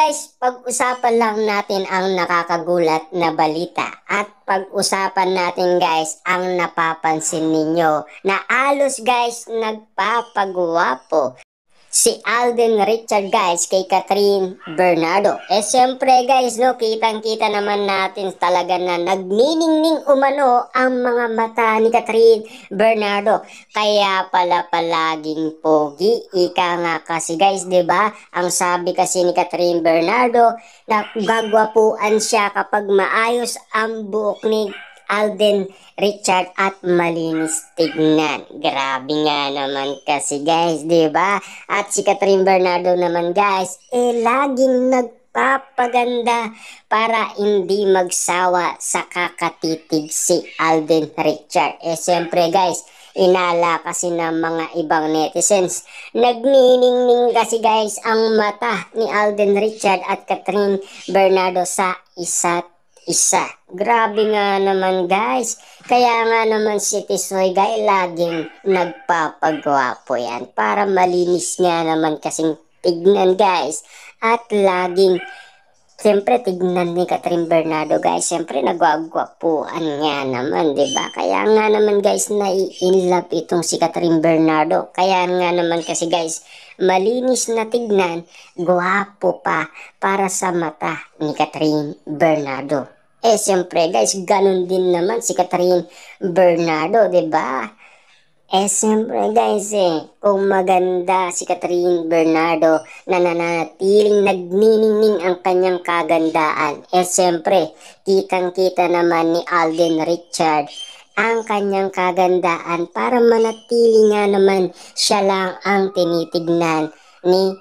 guys, pag-usapan lang natin ang nakakagulat na balita at pag-usapan natin guys ang napapansin ninyo na alos guys nagpapagwapo si Alden Richard guys kay Catherine Bernardo. Eh syempre guys no, kitang-kita naman natin talaga na nagniningning umano ang mga mata ni Catherine Bernardo. Kaya pala palaging pogi, ika nga kasi guys, 'di ba? Ang sabi kasi ni Catherine Bernardo na gagwapuan siya kapag maayos ang buok ni Alden Richard at malinis tignan. Grabe nga naman kasi guys, 'di ba? At si Catherine Bernardo naman guys, eh laging nagpapaganda para hindi magsawa sa kakatitig si Alden Richard. Eh siyempre guys, inala kasi ng mga ibang netizens. Nagniningning kasi guys ang mata ni Alden Richard at Catherine Bernardo sa isa't isa. Grabe nga naman guys. Kaya nga naman si Tisoy guy laging nagpapagwapo yan. Para malinis nga naman kasing tignan guys. At laging Siyempre, tignan ni Catherine Bernardo, guys. Siyempre, nagwagwapuan nga naman, ba diba? Kaya nga naman, guys, nai-inlove itong si Catherine Bernardo. Kaya nga naman kasi, guys, malinis na tignan, gwapo pa para sa mata ni Catherine Bernardo. Eh, siyempre guys, ganun din naman si Catherine Bernardo, ba diba? Eh, siyempre guys eh, kung maganda si Catherine Bernardo na nananatiling nagniningning ang kanyang kagandaan, eh siyempre, kitang-kita naman ni Alden Richard ang kanyang kagandaan para manatili nga naman siya lang ang tinitignan ni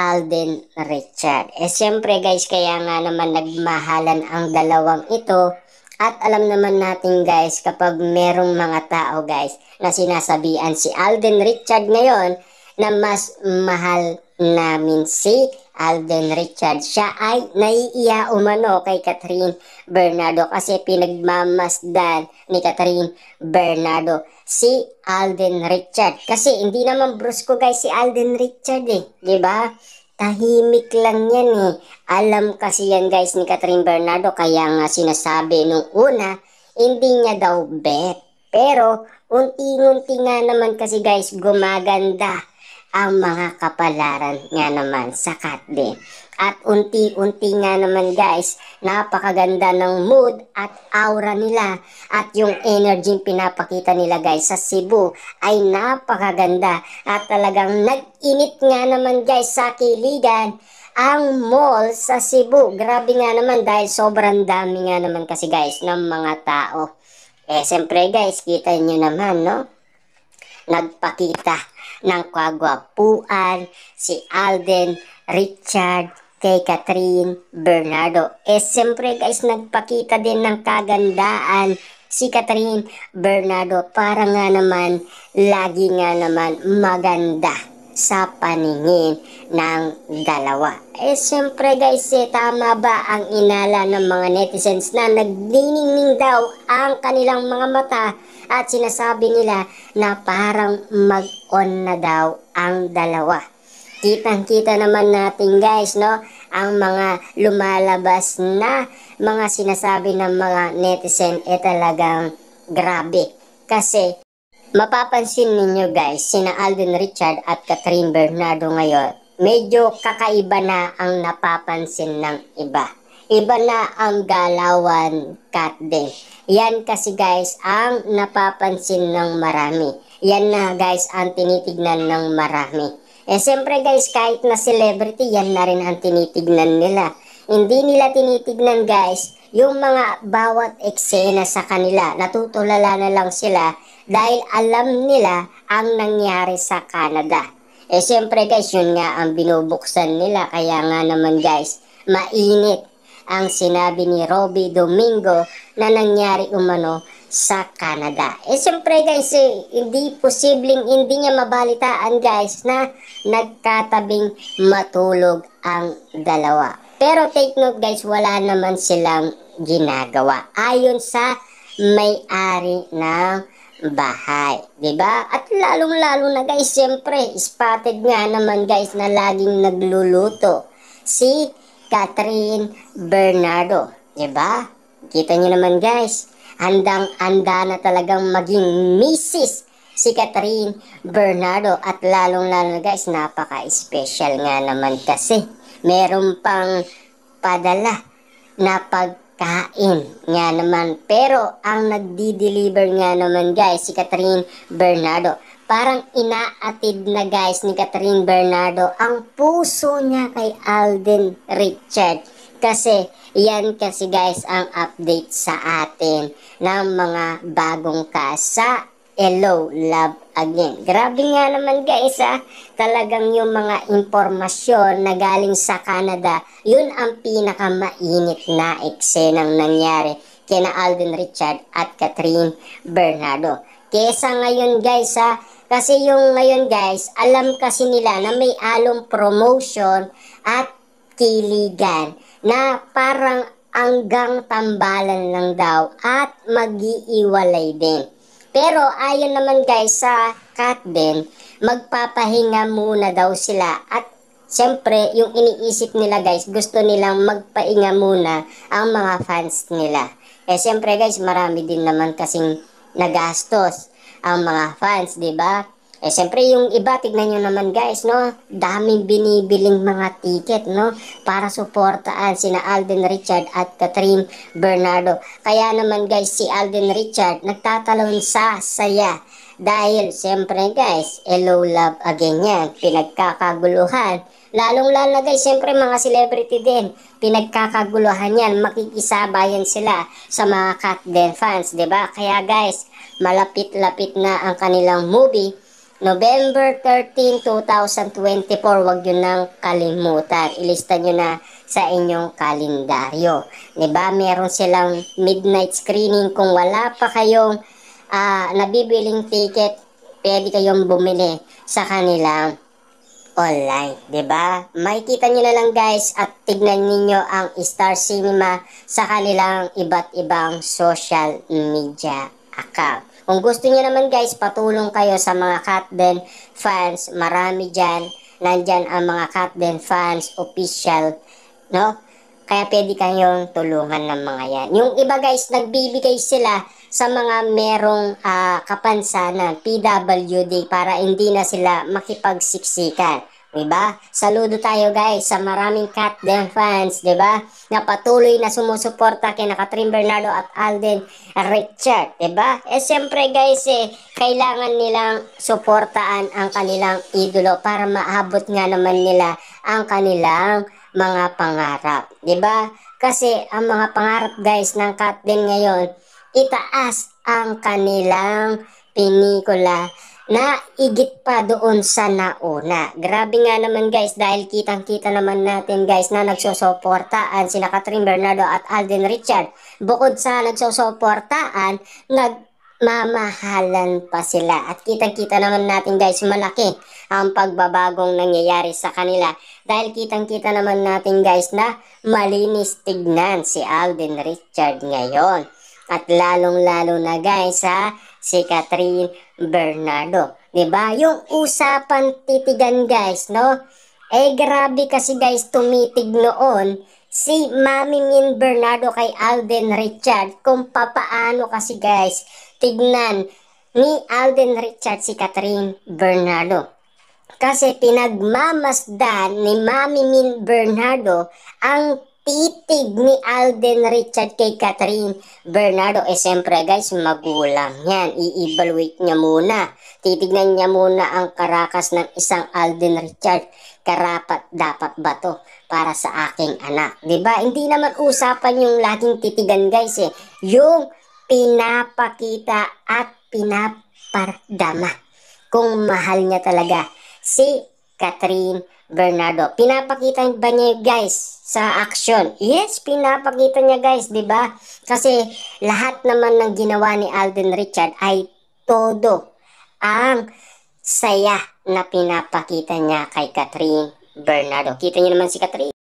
Alden Richard. Eh syempre guys, kaya nga naman nagmahalan ang dalawang ito at alam naman natin guys kapag merong mga tao guys na sinasabihan si Alden Richard ngayon na mas mahal namin si Alden Richard. Siya ay naiiya umano kay Catherine Bernardo kasi pinagmamasdan ni Catherine Bernardo si Alden Richard. Kasi hindi naman brusko guys si Alden Richard eh. ba? Diba? Tahimik lang yan eh. Alam kasi yan guys ni Catherine Bernardo kaya nga sinasabi nung una hindi niya daw bet. Pero unti-unti nga naman kasi guys gumaganda ang mga kapalaran nga naman sa Katdi. At unti-unti nga naman guys, napakaganda ng mood at aura nila at yung energy pinapakita nila guys sa Cebu ay napakaganda at talagang nag-init nga naman guys sa kiligan ang mall sa Cebu. Grabe nga naman dahil sobrang dami nga naman kasi guys ng mga tao. Eh, siyempre guys, kita nyo naman, no? Nagpakita ng kagwapuan si Alden, Richard, kay Catherine, Bernardo. Eh, siyempre guys, nagpakita din ng kagandaan si Catherine Bernardo para nga naman lagi nga naman maganda sa paningin ng dalawa. Eh siyempre guys, eh, tama ba ang inala ng mga netizens na nagdiningning daw ang kanilang mga mata at sinasabi nila na parang mag-on na daw ang dalawa. Kitang-kita naman natin guys, no? Ang mga lumalabas na mga sinasabi ng mga netizen eh talagang grabe. Kasi Mapapansin ninyo guys, sina Alden Richard at Catherine Bernardo ngayon, medyo kakaiba na ang napapansin ng iba. Iba na ang galawan cat din. Yan kasi guys ang napapansin ng marami. Yan na guys ang tinitignan ng marami. Eh siyempre guys kahit na celebrity yan na rin ang tinitignan nila. Hindi nila tinitignan guys yung mga bawat eksena sa kanila. Natutulala na lang sila dahil alam nila ang nangyari sa Canada. Eh siyempre guys, yun nga ang binubuksan nila. Kaya nga naman guys, mainit ang sinabi ni Robbie Domingo na nangyari umano sa Canada. Eh siyempre guys, eh, hindi posibleng hindi niya mabalitaan guys na nagkatabing matulog ang dalawa. Pero take note guys, wala naman silang ginagawa ayon sa may-ari ng bahay. ba? Diba? At lalong-lalo na guys, siyempre, spotted nga naman guys na laging nagluluto si Catherine Bernardo. ba? Diba? Kita nyo naman guys, handang handa na talagang maging misis si Catherine Bernardo. At lalong-lalo na guys, napaka-special nga naman kasi meron pang padala na pagkain nga naman. Pero ang nagdi-deliver nga naman guys, si Catherine Bernardo. Parang inaatid na guys ni Catherine Bernardo ang puso niya kay Alden Richard. Kasi yan kasi guys ang update sa atin ng mga bagong kasaan Hello Love Again. Grabe nga naman guys ha, ah. talagang yung mga impormasyon na galing sa Canada, yun ang pinakamainit na eksenang nangyari kina Alden Richard at Catherine Bernardo. Kesa ngayon guys ha, ah. kasi yung ngayon guys, alam kasi nila na may along promotion at kiligan na parang hanggang tambalan lang daw at magiiwalay din. Pero ayon naman guys sa Katben, magpapahinga muna daw sila at Siyempre, yung iniisip nila guys, gusto nilang magpainga muna ang mga fans nila. Eh siyempre guys, marami din naman kasing nagastos ang mga fans, 'di ba? Eh, siyempre, yung iba, tignan nyo naman guys, no? Daming binibiling mga ticket, no? Para suportaan sina Alden Richard at Catherine Bernardo. Kaya naman guys, si Alden Richard nagtatalon sa saya. Dahil, siyempre guys, hello love again yan. Pinagkakaguluhan. Lalong-lalo na guys, siyempre mga celebrity din. Pinagkakaguluhan yan. Makikisabayan sila sa mga Cat Den fans, ba diba? Kaya guys, malapit-lapit na ang kanilang movie November 13, 2024, wag nyo nang kalimutan. Ilista nyo na sa inyong kalendaryo. Diba? Meron silang midnight screening. Kung wala pa kayong uh, nabibiling ticket, pwede kayong bumili sa kanilang online. Diba? Makikita nyo na lang guys at tignan ninyo ang Star Cinema sa kanilang iba't ibang social media account. Kung gusto niyo naman guys, patulong kayo sa mga Catben fans. Marami dyan. Nandyan ang mga Catben fans official. No? Kaya pwede kayong tulungan ng mga yan. Yung iba guys, nagbibigay sila sa mga merong uh, kapansanan, PWD, para hindi na sila makipagsiksikan. Diba? Saludo tayo guys sa maraming Cat Den fans, diba? Na patuloy na sumusuporta kay Nakatrim Bernardo at Alden Richard, diba? Eh siyempre guys eh, kailangan nilang suportaan ang kanilang idolo para maabot nga naman nila ang kanilang mga pangarap, diba? Kasi ang mga pangarap guys ng Cat Den ngayon, itaas ang kanilang pinikula na igit pa doon sa nauna. Grabe nga naman guys dahil kitang-kita naman natin guys na nagsusuportaan sina Catherine Bernardo at Alden Richard. Bukod sa nagsusuportaan, nagmamahalan pa sila. At kitang-kita naman natin guys, malaki ang pagbabagong nangyayari sa kanila. Dahil kitang-kita naman natin guys na malinis tignan si Alden Richard ngayon. At lalong-lalo na guys ha, si Catherine Bernardo. 'Di ba? Yung usapan titigan, guys, no? Eh grabe kasi guys, tumitig noon si Mami Min Bernardo kay Alden Richard kung papaano kasi guys tignan ni Alden Richard si Catherine Bernardo. Kasi pinagmamasdan ni Mami Min Bernardo ang titig ni Alden Richard kay Catherine Bernardo, eh siyempre guys, magulang yan. I-evaluate niya muna. Titignan niya muna ang karakas ng isang Alden Richard. Karapat dapat ba to para sa aking anak? ba diba? Hindi naman usapan yung laging titigan guys eh. Yung pinapakita at pinaparadama kung mahal niya talaga si Catherine Bernardo. Pinapakita ba niya guys sa action? Yes, pinapakita niya guys, 'di ba? Kasi lahat naman ng ginawa ni Alden Richard ay todo ang saya na pinapakita niya kay Catherine Bernardo. Kita niyo naman si Catherine